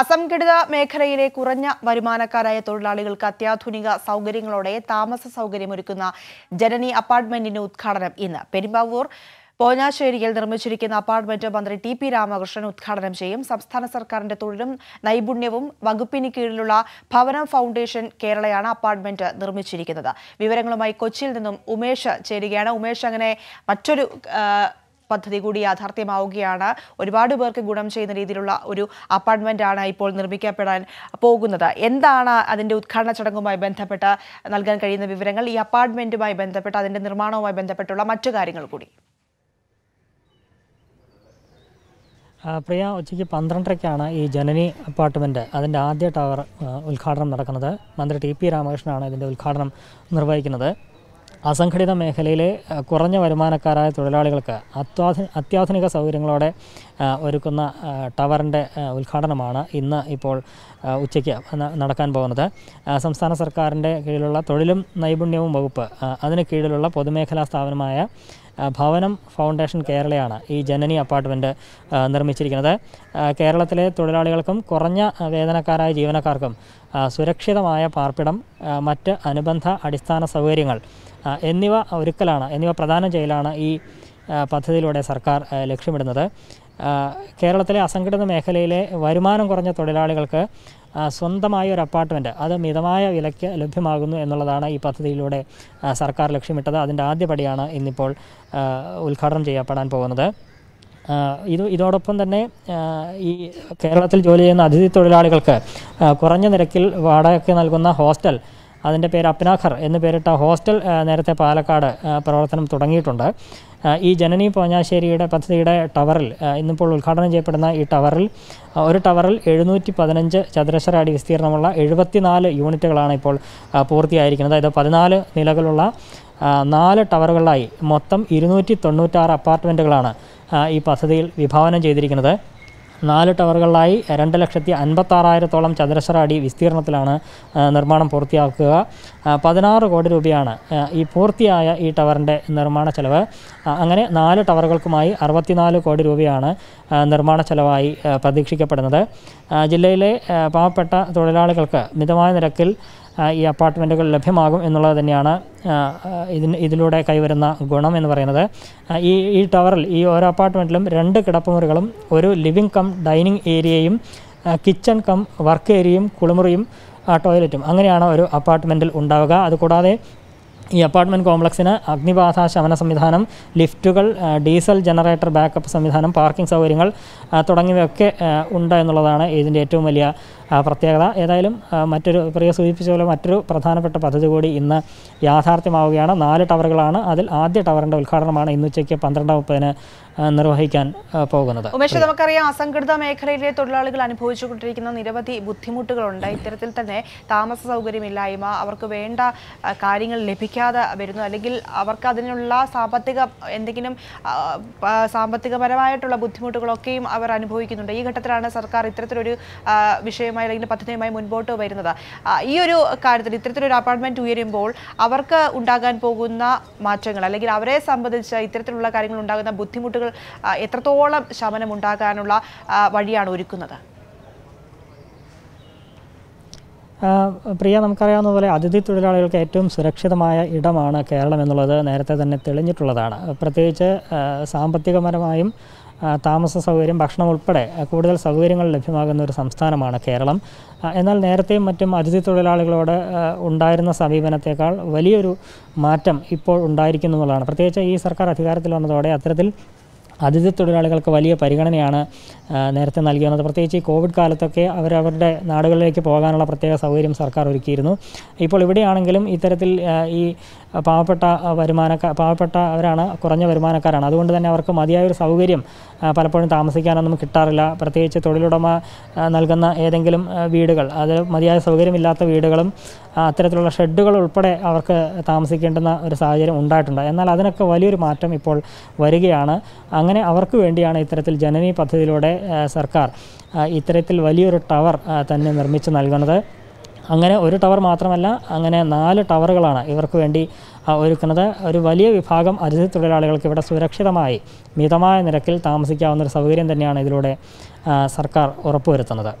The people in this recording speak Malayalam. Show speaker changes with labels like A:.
A: അസംഘടിത മേഖലയിലെ കുറഞ്ഞ വരുമാനക്കാരായ തൊഴിലാളികൾക്ക് അത്യാധുനിക സൗകര്യങ്ങളോടെ താമസ സൗകര്യമൊരുക്കുന്ന ജനനി അപ്പാർട്ട്മെന്റിന്റെ ഉദ്ഘാടനം ഇന്ന് പെരുമ്പാവൂർ പോഞ്ഞാശ്ശേരിയിൽ നിർമ്മിച്ചിരിക്കുന്ന അപ്പാർട്ട്മെന്റ് മന്ത്രി ടി പി രാമകൃഷ്ണൻ ഉദ്ഘാടനം ചെയ്യും സംസ്ഥാന സർക്കാരിന്റെ തൊഴിലും നൈപുണ്യവും വകുപ്പിന് കീഴിലുള്ള ഭവനം ഫൗണ്ടേഷൻ കേരളയാണ് അപ്പാർട്ട്മെന്റ് നിർമ്മിച്ചിരിക്കുന്നത് വിവരങ്ങളുമായി കൊച്ചിയിൽ നിന്നും ഉമേഷ് ചേരുകയാണ് ഉമേഷ് അങ്ങനെ മറ്റൊരു പദ്ധതി കൂടി യാഥാർത്ഥ്യമാവുകയാണ് ഒരുപാട് പേർക്ക് ഗുണം ചെയ്യുന്ന രീതിയിലുള്ള ഒരു അപ്പാർട്ട്മെന്റ് ആണ് ഇപ്പോൾ നിർമ്മിക്കപ്പെടാൻ പോകുന്നത് എന്താണ് അതിന്റെ ഉദ്ഘാടന ചടങ്ങുമായി ബന്ധപ്പെട്ട് നൽകാൻ കഴിയുന്ന വിവരങ്ങൾ ഈ അപ്പാർട്ട്മെന്റുമായി ബന്ധപ്പെട്ട് അതിന്റെ നിർമ്മാണവുമായി ബന്ധപ്പെട്ടുള്ള മറ്റു കാര്യങ്ങൾ കൂടി
B: പ്രിയ ഉച്ചയ്ക്ക് പന്ത്രണ്ടരയ്ക്കാണ് ഈ ജനനി അപ്പാർട്ട്മെൻറ്റ് അതിൻ്റെ ആദ്യ ടവർ ഉദ്ഘാടനം നടക്കുന്നത് മന്ത്രി ടി പി രാമകൃഷ്ണനാണ് ഇതിൻ്റെ ഉദ്ഘാടനം നിർവഹിക്കുന്നത് അസംഘടിത മേഖലയിലെ കുറഞ്ഞ വരുമാനക്കാരായ തൊഴിലാളികൾക്ക് അത്യാധു അത്യാധുനിക സൗകര്യങ്ങളോടെ ഒരുക്കുന്ന ടവറിൻ്റെ ഉദ്ഘാടനമാണ് ഇന്ന് ഇപ്പോൾ ഉച്ചയ്ക്ക് നടക്കാൻ പോകുന്നത് സംസ്ഥാന സർക്കാരിൻ്റെ കീഴിലുള്ള തൊഴിലും നൈപുണ്യവും വകുപ്പ് അതിന് കീഴിലുള്ള പൊതുമേഖലാ സ്ഥാപനമായ ഭവനം ഫൗണ്ടേഷൻ കേരളയാണ് ഈ ജനനി അപ്പാർട്ട്മെൻ്റ് നിർമ്മിച്ചിരിക്കുന്നത് കേരളത്തിലെ തൊഴിലാളികൾക്കും കുറഞ്ഞ വേതനക്കാരായ ജീവനക്കാർക്കും സുരക്ഷിതമായ പാർപ്പിടം മറ്റ് അനുബന്ധ അടിസ്ഥാന സൗകര്യങ്ങൾ എന്നിവ ഒരുക്കലാണ് എന്നിവ പ്രധാനം ചെയ്യലാണ് ഈ പദ്ധതിയിലൂടെ സർക്കാർ ലക്ഷ്യമിടുന്നത് കേരളത്തിലെ അസംഘടിത മേഖലയിലെ വരുമാനം കുറഞ്ഞ തൊഴിലാളികൾക്ക് സ്വന്തമായ ഒരു അപ്പാർട്ട്മെൻറ്റ് അത് മിതമായ വിലയ്ക്ക് ലഭ്യമാകുന്നു എന്നുള്ളതാണ് ഈ പദ്ധതിയിലൂടെ സർക്കാർ ലക്ഷ്യമിട്ടത് അതിൻ്റെ ആദ്യപടിയാണ് ഇന്നിപ്പോൾ ഉദ്ഘാടനം ചെയ്യപ്പെടാൻ പോകുന്നത് ഇത് ഇതോടൊപ്പം തന്നെ ഈ കേരളത്തിൽ ജോലി ചെയ്യുന്ന അതിഥി തൊഴിലാളികൾക്ക് കുറഞ്ഞ നിരക്കിൽ വാടക നൽകുന്ന ഹോസ്റ്റൽ അതിൻ്റെ പേര് അപ്നാഖർ എന്ന് പേരിട്ട ഹോസ്റ്റൽ നേരത്തെ പാലക്കാട് പ്രവർത്തനം തുടങ്ങിയിട്ടുണ്ട് ഈ ജനനി പോഞ്ഞാശ്ശേരിയുടെ പദ്ധതിയുടെ ടവറിൽ ഇന്നിപ്പോൾ ഉദ്ഘാടനം ചെയ്യപ്പെടുന്ന ഈ ടവറിൽ ഒരു ടവറിൽ എഴുന്നൂറ്റി പതിനഞ്ച് ചതുരശ്ര അടി വിസ്തീർണമുള്ള എഴുപത്തിനാല് യൂണിറ്റുകളാണ് ഇപ്പോൾ പൂർത്തിയായിരിക്കുന്നത് അതായത് പതിനാല് നിലകളുള്ള നാല് ടവറുകളിലായി മൊത്തം ഇരുന്നൂറ്റി തൊണ്ണൂറ്റാറ് അപ്പാർട്ട്മെൻറ്റുകളാണ് ഈ പദ്ധതിയിൽ വിഭാവനം ചെയ്തിരിക്കുന്നത് നാല് ടവറുകളിലായി രണ്ട് ലക്ഷത്തി അൻപത്താറായിരത്തോളം ചതുരശ്ര അടി വിസ്തീർണത്തിലാണ് നിർമ്മാണം പൂർത്തിയാക്കുക പതിനാറ് കോടി രൂപയാണ് ഈ പൂർത്തിയായ ഈ ടവറിൻ്റെ നിർമ്മാണ ചെലവ് അങ്ങനെ നാല് ടവറുകൾക്കുമായി അറുപത്തിനാല് കോടി രൂപയാണ് നിർമ്മാണ ചെലവായി പ്രതീക്ഷിക്കപ്പെടുന്നത് ജില്ലയിലെ പാവപ്പെട്ട തൊഴിലാളികൾക്ക് മിതമായ നിരക്കിൽ ഈ അപ്പാർട്ട്മെൻറ്റുകൾ ലഭ്യമാകും എന്നുള്ളത് തന്നെയാണ് ഇതിന് ഇതിലൂടെ കൈവരുന്ന ഗുണം എന്ന് പറയുന്നത് ഈ ഈ ടവറിൽ ഈ ഓരോ അപ്പാർട്ട്മെൻറ്റിലും രണ്ട് കിടപ്പുമുറികളും ഒരു ലിവിംഗ് കം ഡൈനിങ് ഏരിയയും കിച്ചൺ കം വർക്ക് ഏരിയയും കുളിമുറിയും ടോയ്ലറ്റും അങ്ങനെയാണ് ഒരു അപ്പാർട്ട്മെൻറ്റിൽ ഉണ്ടാവുക അതുകൂടാതെ ഈ അപ്പാർട്ട്മെൻറ്റ് കോംപ്ലക്സിന് അഗ്നിബാധ ശമന സംവിധാനം ലിഫ്റ്റുകൾ ഡീസൽ ജനറേറ്റർ ബാക്കപ്പ് സംവിധാനം പാർക്കിംഗ് സൗകര്യങ്ങൾ തുടങ്ങിയവയൊക്കെ ഉണ്ട് എന്നുള്ളതാണ് ഇതിൻ്റെ ഏറ്റവും വലിയ പ്രത്യേകത ഏതായാലും മറ്റൊരു പ്രിയ സൂചിപ്പിച്ച പോലെ മറ്റൊരു പ്രധാനപ്പെട്ട പദ്ധതി കൂടി ഇന്ന് യാഥാർത്ഥ്യമാവുകയാണ് നാല് ടവറുകളാണ് അതിൽ ആദ്യ ടവറിൻ്റെ ഉദ്ഘാടനമാണ് ഇന്ന് ഉച്ചയ്ക്ക് പന്ത്രണ്ട് മുപ്പതിന് നിർവഹിക്കാൻ പോകുന്നത് ഉമേഷ്
A: നമുക്കറിയാം അസംഘടിത മേഖലയിലെ തൊഴിലാളികൾ അനുഭവിച്ചുകൊണ്ടിരിക്കുന്ന നിരവധി ബുദ്ധിമുട്ടുകളുണ്ട് ഇത്തരത്തിൽ തന്നെ താമസ സൗകര്യമില്ലായ്മ അവർക്ക് വേണ്ട കാര്യങ്ങൾ ലഭിക്കാൻ ലഭിക്കാതെ വരുന്നു അല്ലെങ്കിൽ അവർക്ക് അതിനുള്ള സാമ്പത്തിക എന്തെങ്കിലും സാമ്പത്തികപരമായിട്ടുള്ള ബുദ്ധിമുട്ടുകളൊക്കെയും അവർ അനുഭവിക്കുന്നുണ്ട് ഈ ഘട്ടത്തിലാണ് സർക്കാർ ഇത്തരത്തിലൊരു വിഷയമായി അല്ലെങ്കിൽ പദ്ധതിയുമായി മുൻപോട്ട് വരുന്നത് ഈ ഒരു കാര്യത്തിൽ ഇത്തരത്തിലൊരു അപ്പാർട്ട്മെൻറ്റ് ഉയരുമ്പോൾ അവർക്ക് ഉണ്ടാകാൻ പോകുന്ന മാറ്റങ്ങൾ അല്ലെങ്കിൽ അവരെ സംബന്ധിച്ച് ഇത്തരത്തിലുള്ള കാര്യങ്ങൾ ഉണ്ടാകുന്ന ബുദ്ധിമുട്ടുകൾ എത്രത്തോളം ശമനം ഉണ്ടാകാനുള്ള വഴിയാണ് ഒരുക്കുന്നത്
B: പ്രിയ നമുക്കറിയാവുന്ന പോലെ അതിഥി തൊഴിലാളികൾക്ക് ഏറ്റവും സുരക്ഷിതമായ ഇടമാണ് കേരളം എന്നുള്ളത് നേരത്തെ തന്നെ തെളിഞ്ഞിട്ടുള്ളതാണ് പ്രത്യേകിച്ച് സാമ്പത്തികപരമായും താമസ സൗകര്യം ഭക്ഷണം ഉൾപ്പെടെ കൂടുതൽ സൗകര്യങ്ങൾ ലഭ്യമാകുന്ന ഒരു സംസ്ഥാനമാണ് കേരളം എന്നാൽ നേരത്തെയും മറ്റും അതിഥി തൊഴിലാളികളോട് ഉണ്ടായിരുന്ന സമീപനത്തേക്കാൾ വലിയൊരു മാറ്റം ഇപ്പോൾ ഉണ്ടായിരിക്കുന്നു എന്നുള്ളതാണ് പ്രത്യേകിച്ച് ഈ സർക്കാർ അധികാരത്തിൽ വന്നതോടെ അത്തരത്തിൽ അതിഥി തൊഴിലാളികൾക്ക് വലിയ പരിഗണനയാണ് നേരത്തെ നൽകി വന്നത് പ്രത്യേകിച്ച് ഈ കോവിഡ് കാലത്തൊക്കെ അവരവരുടെ നാടുകളിലേക്ക് പോകാനുള്ള പ്രത്യേക സൗകര്യം സർക്കാർ ഒരുക്കിയിരുന്നു ഇപ്പോൾ ഇവിടെയാണെങ്കിലും ഇത്തരത്തിൽ ഈ പാവപ്പെട്ട വരുമാനക്കാർ പാവപ്പെട്ടവരാണ് കുറഞ്ഞ വരുമാനക്കാരാണ് അതുകൊണ്ട് തന്നെ അവർക്ക് മതിയായ ഒരു സൗകര്യം പലപ്പോഴും താമസിക്കാനൊന്നും കിട്ടാറില്ല പ്രത്യേകിച്ച് തൊഴിലുടമ നൽകുന്ന ഏതെങ്കിലും വീടുകൾ അത് മതിയായ സൗകര്യമില്ലാത്ത വീടുകളും അത്തരത്തിലുള്ള ഷെഡുകൾ ഉൾപ്പെടെ അവർക്ക് താമസിക്കേണ്ടുന്ന ഒരു സാഹചര്യം ഉണ്ടായിട്ടുണ്ട് എന്നാൽ അതിനൊക്കെ വലിയൊരു മാറ്റം ഇപ്പോൾ വരികയാണ് അങ്ങനെ അവർക്ക് വേണ്ടിയാണ് ഇത്തരത്തിൽ ജനനി പദ്ധതിയിലൂടെ സർക്കാർ ഇത്തരത്തിൽ വലിയൊരു ടവർ തന്നെ നിർമ്മിച്ച് നൽകുന്നത് അങ്ങനെ ഒരു ടവർ മാത്രമല്ല അങ്ങനെ നാല് ടവറുകളാണ് ഇവർക്ക് വേണ്ടി ഒരുക്കുന്നത് ഒരു വലിയ വിഭാഗം അതിഥി തൊഴിലാളികൾക്ക് ഇവിടെ സുരക്ഷിതമായി മിതമായ നിരക്കിൽ താമസിക്കാവുന്ന ഒരു സൗകര്യം തന്നെയാണ് ഇതിലൂടെ സർക്കാർ ഉറപ്പുവരുത്തുന്നത്